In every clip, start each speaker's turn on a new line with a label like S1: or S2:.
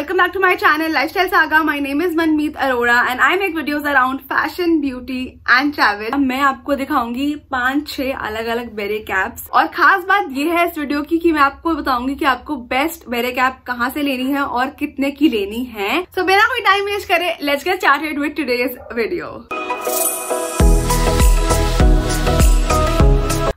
S1: Back to my channel lifestyle saga my name is Manmeet Arora and I make videos around fashion beauty and travel मैं आपको दिखाऊंगी पांच छह अलग अलग बेरे कैप्स और खास बात यह है इस वीडियो की कि मैं आपको बताऊंगी कि आपको बेस्ट बेरे कैप कहाँ से लेनी है और कितने की लेनी है सो so, बिना कोई टाइम वेस्ट करे let's get started with today's video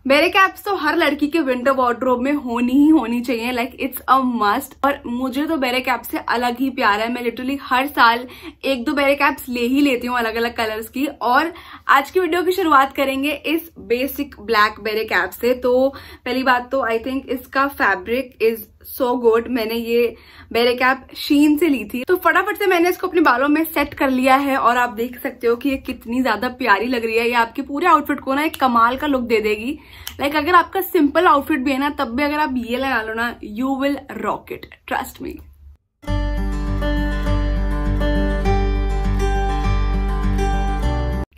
S1: मेरे कैप्स तो हर लड़की के विंटर वार्ड्रोब में होनी ही होनी चाहिए लाइक इट्स अ मस्ट और मुझे तो बेरे कैप से अलग ही प्यार है मैं लिटरली हर साल एक दो बेरे कैप्स ले ही लेती हूँ अलग अलग कलर्स की और आज की वीडियो की शुरुआत करेंगे इस बेसिक ब्लैक बेरे कैप से तो पहली बात तो आई थिंक इसका fabric is so so good मैंने ये बेरे कैप शीन से ली थी तो फटाफट से मैंने इसको अपने बालों में सेट कर लिया है और आप देख सकते हो कि ये कितनी ज्यादा प्यारी लग रही है ये आपके पूरे आउटफिट को ना एक कमाल का लुक दे देगी लाइक अगर आपका सिंपल आउटफिट भी है ना तब भी अगर आप ये लगा लो ना you will rock it trust me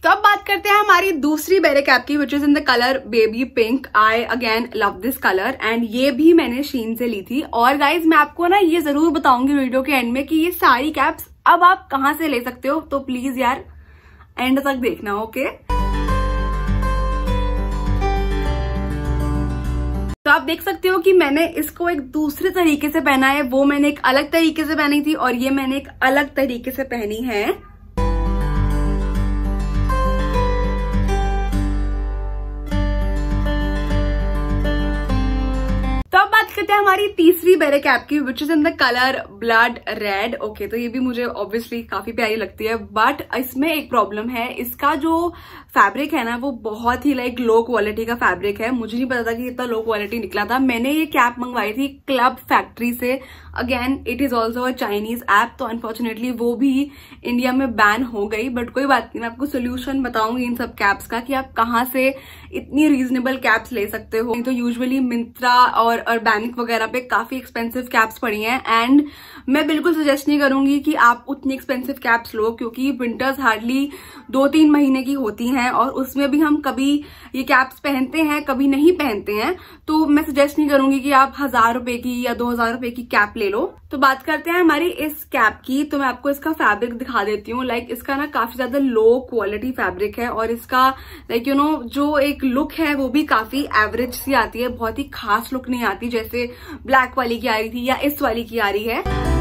S1: तो अब बात करते हैं हमारी दूसरी बेरे कैप की which is in the colour baby pink I again love this colour and ये भी मैंने शीन से ली थी और गाइज मैं आपको ना ये जरूर बताऊंगी वीडियो के एंड में कि ये सारी कैप्स अब आप कहाँ से ले सकते हो तो प्लीज यार एंड तक देखना ओके तो आप देख सकते हो कि मैंने इसको एक दूसरे तरीके से पहना है वो मैंने एक अलग तरीके से पहनी थी और ये मैंने एक अलग तरीके से पहनी है करते हैं हमारी तीसरी बेरे कैप की which is in the colour blood red okay तो ये भी मुझे ऑब्वियसली काफी प्यारी लगती है बट इसमें एक प्रॉब्लम है इसका जो फैब्रिक है ना वो बहुत ही लाइक लो क्वालिटी का फैब्रिक है मुझे नहीं पता था कि इतना लो क्वालिटी निकला था मैंने ये कैप मंगवाई थी क्लब फैक्ट्री से again it is also a Chinese app तो अनफॉर्चुनेटली वो भी इंडिया में बैन हो गई बट कोई बात नहीं मैं आपको सोल्यूशन बताऊंगी इन सब कैप्स का कि आप कहाँ से इतनी रीजनेबल कैप्स ले सकते हो तो यूजली मिंत्रा और अर्बैनिक वगैरह पे काफी एक्सपेंसिव कैप्स पड़ी हैं एंड मैं बिल्कुल सजेस्ट नहीं करूंगी कि आप उतनी एक्सपेंसिव कैप्स लो क्योंकि विंटर्स हार्डली दो तीन महीने की होती हैं हैं और उसमें भी हम कभी ये कैप्स पहनते हैं कभी नहीं पहनते हैं तो मैं सजेस्ट नहीं करूंगी कि आप हजार रुपए की या दो हजार रुपए की कैप ले लो तो बात करते हैं हमारी इस कैप की तो मैं आपको इसका फैब्रिक दिखा देती हूँ लाइक इसका ना काफी ज्यादा लो क्वालिटी फैब्रिक है और इसका लाइक यू नो जो एक लुक है वो भी काफी एवरेज सी आती है बहुत ही खास लुक नहीं आती जैसे ब्लैक वाली की आ रही थी या इस वाली की आ रही है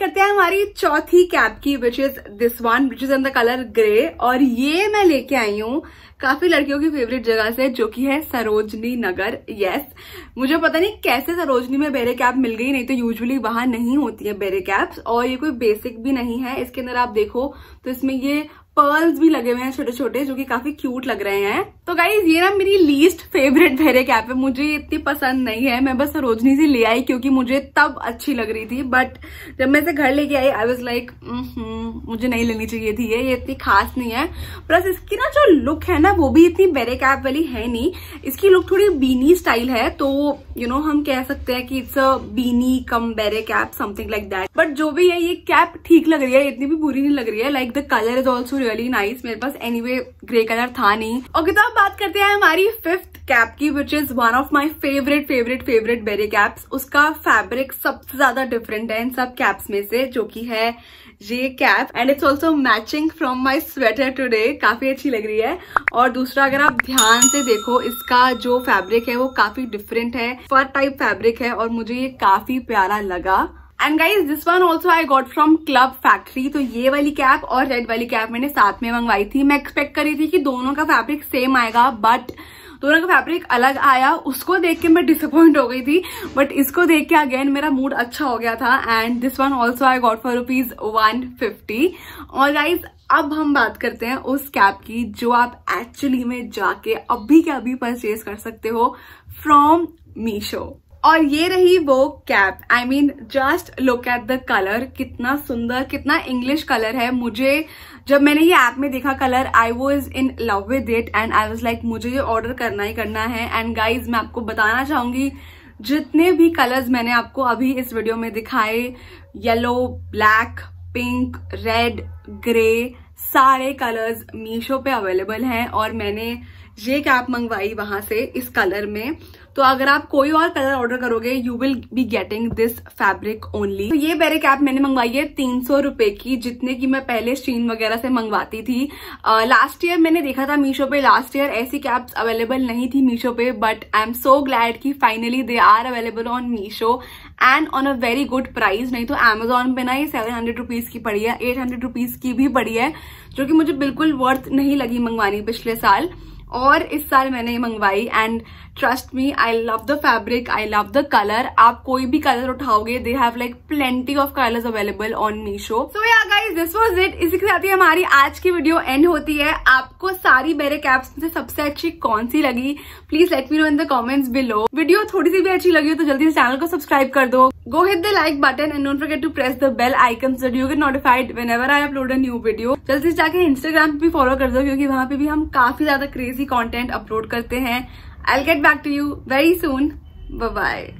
S1: करते हैं हमारी चौथी कैप की which is this one which is in the colour grey और ये मैं लेके आई हूँ काफी लड़कियों की फेवरेट जगह से जो कि है सरोजनी नगर यस मुझे पता नहीं कैसे सरोजनी में बेरे कैप मिल गई नहीं तो यूजुअली वहां नहीं होती है बेरे कैप्स और ये कोई बेसिक भी नहीं है इसके अंदर आप देखो तो इसमें ये पर्ल्स भी लगे हुए हैं छोटे छोटे जो कि काफी क्यूट लग रहे हैं तो गाइज ये ना मेरी लीस्ट फेवरेट भेरे कैप है मुझे इतनी पसंद नहीं है मैं बस सरोजनी से ले आई क्योंकि मुझे तब अच्छी लग रही थी बट जब मैं इसे घर लेके आई आई वॉज लाइक मुझे नहीं लेनी चाहिए थी ये ये इतनी खास नहीं है प्लस इसकी ना जो लुक है ना वो भी इतनी बेरे कैप वाली है नहीं इसकी लुक थोड़ी बीनी स्टाइल है तो यू you नो know, हम कह सकते हैं कि it's a beanie cum beret cap something like that but जो भी है ये कैप ठीक लग रही है इतनी भी बुरी नहीं लग रही है like the colour is also really nice मेरे पास एनी anyway, ग्रे कलर था नहीं और किताब तो बात करते हैं हमारी फिफ्थ कैप की which is one of my favourite favourite favourite beret caps उसका फैब्रिक सबसे ज्यादा डिफरेंट है इन सब कैप्स में से जो कि है ये cap and it's also matching from my sweater today काफी अच्छी लग रही है और दूसरा अगर आप ध्यान से देखो इसका जो फैब्रिक है वो काफी डिफरेंट है फर टाइप फैब्रिक है और मुझे ये काफी प्यारा लगा and guys this one also I got from club factory तो ये वाली कैप और रेड वाली कैप मैंने साथ में मंगवाई थी मैं एक्सपेक्ट करी थी कि दोनों का फैब्रिक सेम आएगा बट दोनों का फैब्रिक अलग आया उसको देख के मैं डिसअपॉइंट हो गई थी बट इसको देख के अगेन मेरा मूड अच्छा हो गया था and this one also I got for rupees one fifty और गाइज अब हम बात करते हैं उस कैप की जो आप एक्चुअली में जाके अभी के अभी परचेज कर सकते हो फ्रॉम मीशो और ये रही वो cap I mean just look at the colour कितना सुंदर कितना इंग्लिश कलर है मुझे जब मैंने ये ऐप में देखा colour I was in love with it and I was like मुझे ये ऑर्डर करना ही करना है एंड गाइज मैं आपको बताना चाहूंगी जितने भी कलर्स मैंने आपको अभी इस वीडियो में दिखाए yellow black pink red grey सारे कलर्स मीशो पे अवेलेबल हैं और मैंने ये कैप मंगवाई वहां से इस कलर में तो अगर आप कोई और कलर ऑर्डर करोगे you will be getting this fabric only तो ये बेरे कैप मैंने मंगवाई है तीन सौ की जितने की मैं पहले स्ट्रीन वगैरह से मंगवाती थी लास्ट ईयर मैंने देखा था मीशो पे लास्ट ईयर ऐसी कैप्स अवेलेबल नहीं थी मीशो पे but I am so glad कि finally they are available on Meesho and on a very good price नहीं तो एमेजोन पे ना ये सेवन हंड्रेड रुपीज की पड़ी है एट हंड्रेड रुपीज की भी पड़ी है जो कि मुझे बिल्कुल वर्थ नहीं लगी मंगवानी पिछले साल और इस साल मैंने ये मंगवाई and trust me I love the fabric I love the colour आप कोई भी कलर उठाओगे they have like plenty of colours available on Meesho so yeah guys this was it इसी के साथ ही हमारी आज की वीडियो एंड होती है आपको सारी मेरे कैप्स में से सबसे अच्छी कौन सी लगी please let me know in the comments below video थोड़ी सी भी अच्छी लगी हो तो जल्दी चैनल को सब्सक्राइब कर दो go hit the like button and डोट forget to press the bell icon so you get notified when whenever I upload a new video. जल्दी जाके इंस्टाग्राम पे भी फॉलो कर दो क्योंकि वहां पे भी हम काफी ज्यादा क्रेज कॉन्टेंट अपलोड करते हैं I get back to you very soon bye